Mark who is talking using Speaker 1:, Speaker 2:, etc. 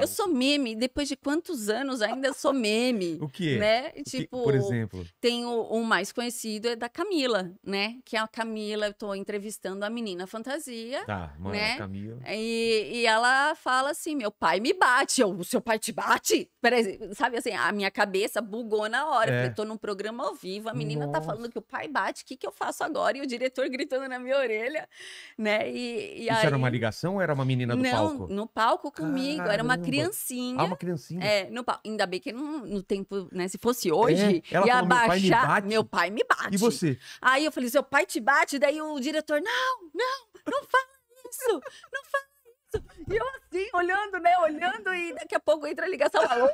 Speaker 1: eu sou meme, depois de quantos anos ainda sou meme. Né? o que Né? Tipo, que, por exemplo? Tem o, o, mais conhecido é da Camila, né? Que é a Camila, eu tô entrevistando a menina fantasia. Tá, mãe, né? Camila. E, e ela fala assim: meu pai me bate, eu, o seu pai te bate? sabe assim, a minha cabeça bugou na hora. É. Eu tô num programa ao vivo, a menina tá Nossa. tá falando que o pai bate, o que, que eu faço agora? E o diretor gritando na minha orelha, né? E, e Isso aí... era uma
Speaker 2: ligação ou era uma menina do Não, palco?
Speaker 1: No palco comigo. Ah era uma criancinha. Ah, uma
Speaker 2: criancinha. É,
Speaker 1: no pau. Ainda bem que no, no tempo, né? Se fosse hoje, é, ia falou, baixar. Meu pai, me bate. E você? Aí eu falei, seu pai te bate, daí o diretor, não, não, não fala isso, não fala isso. E eu assim, olhando, né? Olhando, e daqui a pouco entra a ligação. Alô?